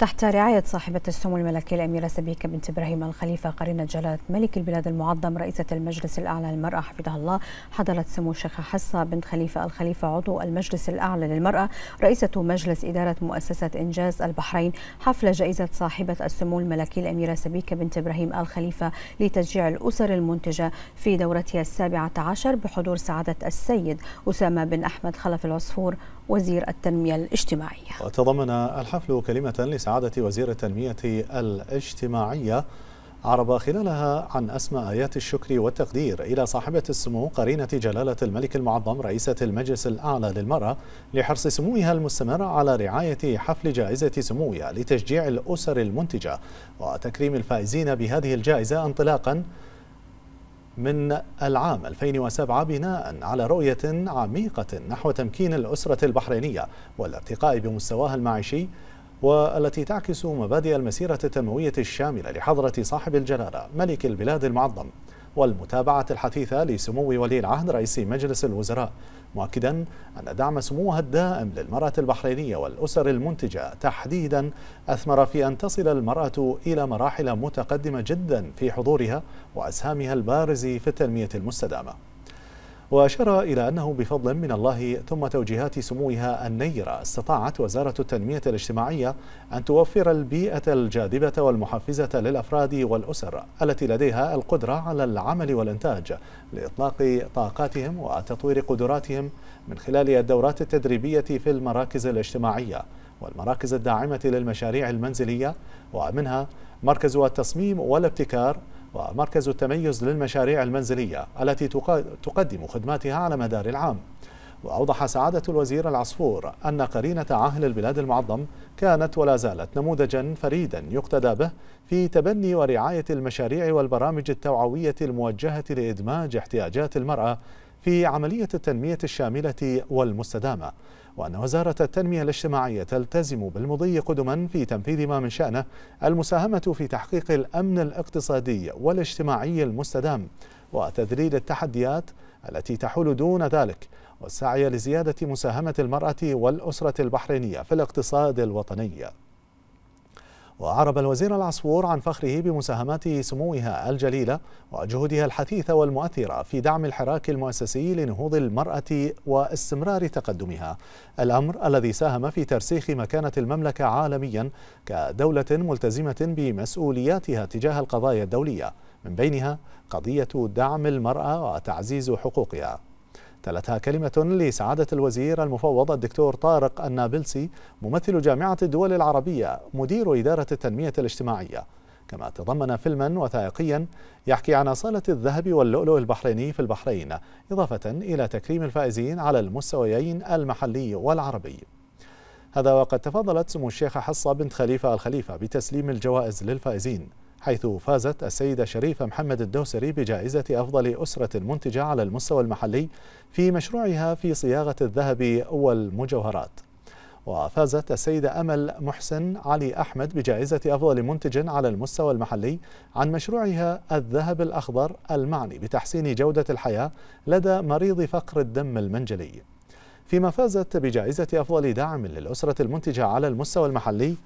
تحت رعاية صاحبة السمو الملكية الأميرة سبيكة بنت إبراهيم الخليفة قرينة جلالة ملك البلاد المعظم رئيسة المجلس الأعلى للمرأة حفظها الله حضرت سمو الشيخة حصة بنت خليفة الخليفة عضو المجلس الأعلى للمرأة رئيسة مجلس إدارة مؤسسة إنجاز البحرين حفل جائزة صاحبة السمو الملكية الأميرة سبيكة بنت إبراهيم الخليفة لتشجيع الأسر المنتجة في دورتها السابعة عشر بحضور سعادة السيد أسامة بن أحمد خلف العصفور وزير التنمية الاجتماعية وتضمن الحفل كلمة لسعادة وزير التنمية الاجتماعية عرب خلالها عن أسماء آيات الشكر والتقدير إلى صاحبة السمو قرينة جلالة الملك المعظم رئيسة المجلس الأعلى للمرأة لحرص سموها المستمر على رعاية حفل جائزة سموها لتشجيع الأسر المنتجة وتكريم الفائزين بهذه الجائزة انطلاقاً من العام 2007 بناء على رؤية عميقة نحو تمكين الأسرة البحرينية والارتقاء بمستواها المعيشي والتي تعكس مبادئ المسيرة التنموية الشاملة لحضرة صاحب الجلالة ملك البلاد المعظم والمتابعة الحثيثة لسمو ولي العهد رئيس مجلس الوزراء مؤكدا أن دعم سموها الدائم للمرأة البحرينية والأسر المنتجة تحديدا أثمر في أن تصل المرأة إلى مراحل متقدمة جدا في حضورها وأسهامها البارز في التنمية المستدامة وأشار إلى أنه بفضل من الله ثم توجيهات سموها النيرة استطاعت وزارة التنمية الاجتماعية أن توفر البيئة الجاذبة والمحفزة للأفراد والأسر التي لديها القدرة على العمل والإنتاج لإطلاق طاقاتهم وتطوير قدراتهم من خلال الدورات التدريبية في المراكز الاجتماعية والمراكز الداعمة للمشاريع المنزلية ومنها مركز التصميم والابتكار ومركز التميز للمشاريع المنزلية التي تقدم خدماتها على مدار العام وأوضح سعادة الوزير العصفور أن قرينة عهد البلاد المعظم كانت ولا زالت نموذجا فريدا يقتدى به في تبني ورعاية المشاريع والبرامج التوعوية الموجهة لإدماج احتياجات المرأة في عملية التنمية الشاملة والمستدامة وأن وزارة التنمية الاجتماعية تلتزم بالمضي قدما في تنفيذ ما من شأنه المساهمة في تحقيق الأمن الاقتصادي والاجتماعي المستدام وتذليل التحديات التي تحول دون ذلك والسعي لزيادة مساهمة المرأة والأسرة البحرينية في الاقتصاد الوطني وأعرب الوزير العصفور عن فخره بمساهمات سموها الجليلة وجهودها الحثيثة والمؤثرة في دعم الحراك المؤسسي لنهوض المرأة واستمرار تقدمها الأمر الذي ساهم في ترسيخ مكانة المملكة عالميا كدولة ملتزمة بمسؤولياتها تجاه القضايا الدولية من بينها قضية دعم المرأة وتعزيز حقوقها تلتها كلمة لسعادة الوزير المفوض الدكتور طارق النابلسي ممثل جامعة الدول العربية مدير إدارة التنمية الاجتماعية كما تضمن فيلما وثائقيا يحكي عن صالة الذهب واللؤلؤ البحريني في البحرين إضافة إلى تكريم الفائزين على المستويين المحلي والعربي هذا وقد تفضلت سمو الشيخة حصة بنت خليفة الخليفة بتسليم الجوائز للفائزين حيث فازت السيدة شريفة محمد الدوسري بجائزة أفضل أسرة منتجة على المستوى المحلي في مشروعها في صياغة الذهب والمجوهرات وفازت السيدة أمل محسن علي أحمد بجائزة أفضل منتج على المستوى المحلي عن مشروعها الذهب الأخضر المعني بتحسين جودة الحياة لدى مريض فقر الدم المنجلي فيما فازت بجائزة أفضل دعم للأسرة المنتجة على المستوى المحلي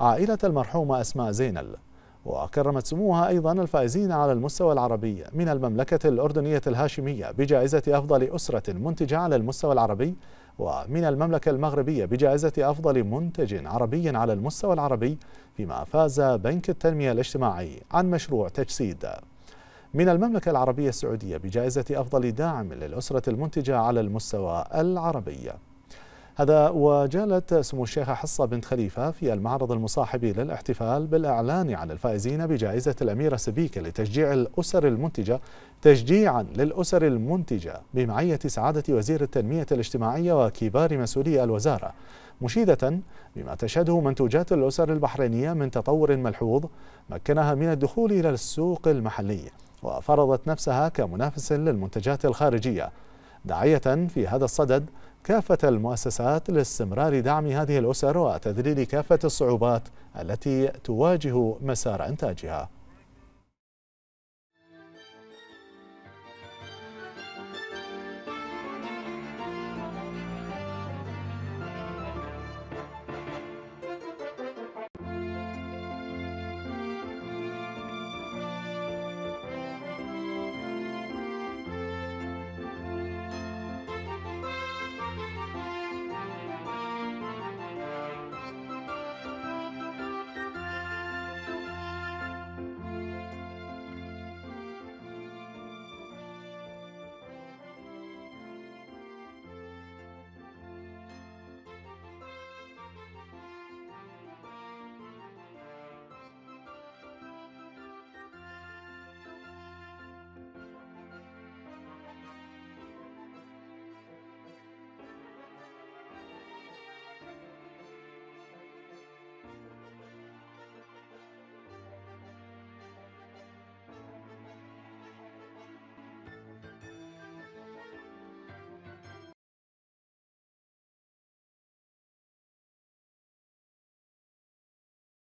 عائلة المرحومة أسماء زينل وكرمت سموها أيضا الفائزين على المستوى العربي من المملكة الأردنية الهاشمية بجائزة أفضل أسرة منتجة على المستوى العربي ومن المملكة المغربية بجائزة أفضل منتج عربي على المستوى العربي فيما فاز بنك التنمية الاجتماعي عن مشروع تجسيد من المملكة العربية السعودية بجائزة أفضل داعم للأسرة المنتجة على المستوى العربي هذا وجالت سمو الشيخة حصة بنت خليفة في المعرض المصاحب للاحتفال بالإعلان عن الفائزين بجائزة الأميرة سبيكة لتشجيع الأسر المنتجة تشجيعا للأسر المنتجة بمعية سعادة وزير التنمية الاجتماعية وكبار مسؤولي الوزارة مشيدة بما تشهده منتوجات الأسر البحرينية من تطور ملحوظ مكنها من الدخول إلى السوق المحلي وفرضت نفسها كمنافس للمنتجات الخارجية داعية في هذا الصدد كافة المؤسسات لاستمرار دعم هذه الأسر وتذليل كافة الصعوبات التي تواجه مسار إنتاجها